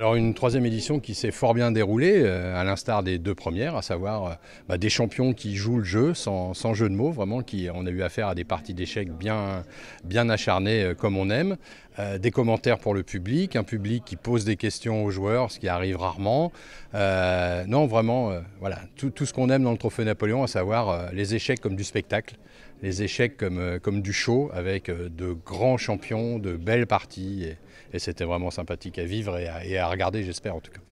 Alors une troisième édition qui s'est fort bien déroulée, euh, à l'instar des deux premières, à savoir euh, bah, des champions qui jouent le jeu sans, jeu de mots, vraiment qui on a eu affaire à des parties d'échecs bien, bien acharnées euh, comme on aime, des commentaires pour le public, un public qui pose des questions aux joueurs, ce qui arrive rarement. non, vraiment, voilà, tout, ce qu'on aime dans le trophée Napoléon, à savoir les échecs comme du spectacle, les échecs comme, comme du show, avec de grands champions, de belles parties, et, c'était vraiment sympathique à vivre et à Regardez, j'espère en tout cas.